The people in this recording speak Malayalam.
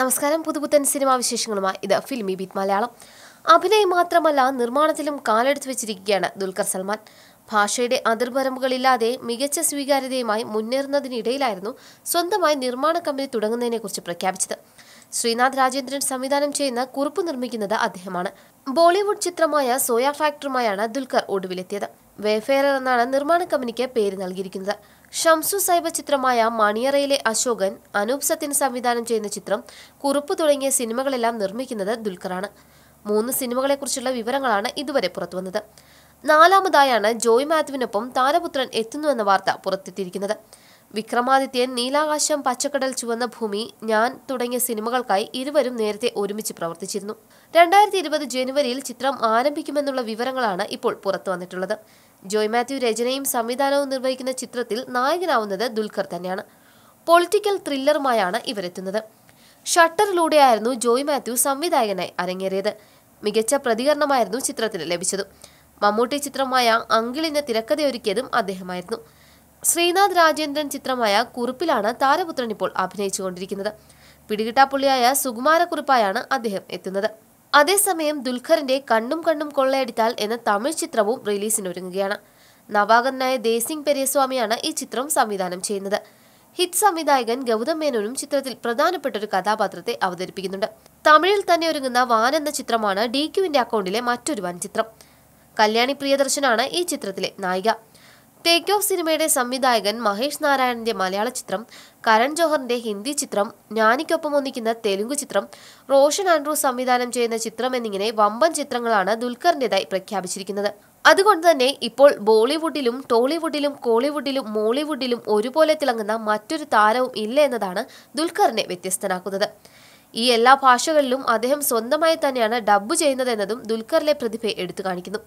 നമസ്കാരം പുതുപുത്തൻ സിനിമാ വിശേഷങ്ങളുമായി ഇത് ഫിലിമി ബീറ്റ് മലയാളം അഭിനയം മാത്രമല്ല നിർമ്മാണത്തിലും കാലെടുത്ത് വെച്ചിരിക്കുകയാണ് ദുൽഖർ സൽമാൻ ഭാഷയുടെ അതിർവരമ്പുകളില്ലാതെ മികച്ച സ്വീകാര്യതയുമായി മുന്നേറുന്നതിനിടയിലായിരുന്നു സ്വന്തമായി നിർമ്മാണ കമ്പനി തുടങ്ങുന്നതിനെക്കുറിച്ച് പ്രഖ്യാപിച്ചത് ശ്രീനാഥ് രാജേന്ദ്രൻ സംവിധാനം ചെയ്യുന്ന കുറിപ്പ് നിർമ്മിക്കുന്നത് അദ്ദേഹമാണ് ബോളിവുഡ് ചിത്രമായ സോയ ഫാക്ടറുമായാണ് ദുൽഖർ ഒടുവിലെത്തിയത് വേഫെയർ എന്നാണ് നിർമ്മാണ കമ്പനിക്ക് പേര് നൽകിയിരിക്കുന്നത് ഷംസു സൈബ ചിത്രമായ മണിയറയിലെ അശോകൻ അനൂപ് സത്യൻ സംവിധാനം ചെയ്യുന്ന ചിത്രം കുറുപ്പ് തുടങ്ങിയ സിനിമകളെല്ലാം നിർമ്മിക്കുന്നത് ദുൽഖറാണ് മൂന്ന് സിനിമകളെക്കുറിച്ചുള്ള വിവരങ്ങളാണ് ഇതുവരെ പുറത്തുവന്നത് നാലാമതായാണ് ജോയ് മാത്യുവിനൊപ്പം താരപുത്രൻ എത്തുന്നുവെന്ന വാർത്ത പുറത്തെത്തിയിരിക്കുന്നത് വിക്രമാദിത്യൻ നീലാകാശം പച്ചക്കടൽ ചുവന്ന ഭൂമി ഞാൻ തുടങ്ങിയ സിനിമകൾക്കായി ഇരുവരും നേരത്തെ ഒരുമിച്ച് പ്രവർത്തിച്ചിരുന്നു രണ്ടായിരത്തി ഇരുപത് ജനുവരിയിൽ ചിത്രം ആരംഭിക്കുമെന്നുള്ള വിവരങ്ങളാണ് ഇപ്പോൾ പുറത്തു വന്നിട്ടുള്ളത് ജോയ് മാത്യു രചനയും സംവിധാനവും നിർവഹിക്കുന്ന ചിത്രത്തിൽ നായകനാവുന്നത് ദുൽഖർ തന്നെയാണ് പൊളിറ്റിക്കൽ ത്രില്ലറുമായാണ് ഇവരെത്തുന്നത് ഷട്ടറിലൂടെയായിരുന്നു ജോയ് മാത്യു സംവിധായകനായി അരങ്ങേറിയത് മികച്ച പ്രതികരണമായിരുന്നു ചിത്രത്തിന് ലഭിച്ചത് മമ്മൂട്ടി ചിത്രമായ അങ്കിളിന് തിരക്കഥയൊരുക്കിയതും അദ്ദേഹമായിരുന്നു ശ്രീനാഥ് രാജേന്ദ്രൻ ചിത്രമായ കുറിപ്പിലാണ് താരപുത്രൻ ഇപ്പോൾ അഭിനയിച്ചുകൊണ്ടിരിക്കുന്നത് പിടികിട്ടാപ്പുള്ളിയായ സുകുമാരക്കുറിപ്പായാണ് അദ്ദേഹം എത്തുന്നത് അതേസമയം ദുൽഖറിന്റെ കണ്ണും കണ്ണും കൊള്ളയടിത്താൽ എന്ന തമിഴ് ചിത്രവും റിലീസിനൊരുങ്ങുകയാണ് നവാഗതനായ ദേസിംഗ് പെരിയസ്വാമിയാണ് ഈ ചിത്രം സംവിധാനം ചെയ്യുന്നത് ഹിറ്റ് സംവിധായകൻ ഗൗതം മേനോനും ചിത്രത്തിൽ പ്രധാനപ്പെട്ട ഒരു കഥാപാത്രത്തെ അവതരിപ്പിക്കുന്നുണ്ട് തമിഴിൽ തന്നെ ഒരുങ്ങുന്ന വാൻ എന്ന ചിത്രമാണ് ഡി ക്യുവിന്റെ അക്കൗണ്ടിലെ മറ്റൊരു വൻ ചിത്രം കല്യാണി പ്രിയദർശനാണ് ഈ ചിത്രത്തിലെ നായിക ടേക്ക് ഓഫ് സിനിമയുടെ സംവിധായകൻ മഹേഷ് നാരായണന്റെ മലയാള ചിത്രം കരൺ ജോഹറിന്റെ ഹിന്ദി ചിത്രം ജ്ഞാനിക്കൊപ്പം ഒന്നിക്കുന്ന തെലുങ്ക് ചിത്രം റോഷൻ ആൻഡ്രൂസ് സംവിധാനം ചെയ്യുന്ന ചിത്രം എന്നിങ്ങനെ വമ്പൻ ചിത്രങ്ങളാണ് ദുൽഖറിന്റേതായി പ്രഖ്യാപിച്ചിരിക്കുന്നത് അതുകൊണ്ട് തന്നെ ഇപ്പോൾ ബോളിവുഡിലും ടോളിവുഡിലും കോളിവുഡിലും മോളിവുഡിലും ഒരുപോലെ തിളങ്ങുന്ന മറ്റൊരു താരവും ഇല്ല എന്നതാണ് ദുൽഖറിനെ വ്യത്യസ്തനാക്കുന്നത് ഈ എല്ലാ ഭാഷകളിലും അദ്ദേഹം സ്വന്തമായി തന്നെയാണ് ഡബ്ബ് ചെയ്യുന്നതെന്നതും ദുൽഖറിലെ പ്രതിഭയെ എടുത്തു കാണിക്കുന്നു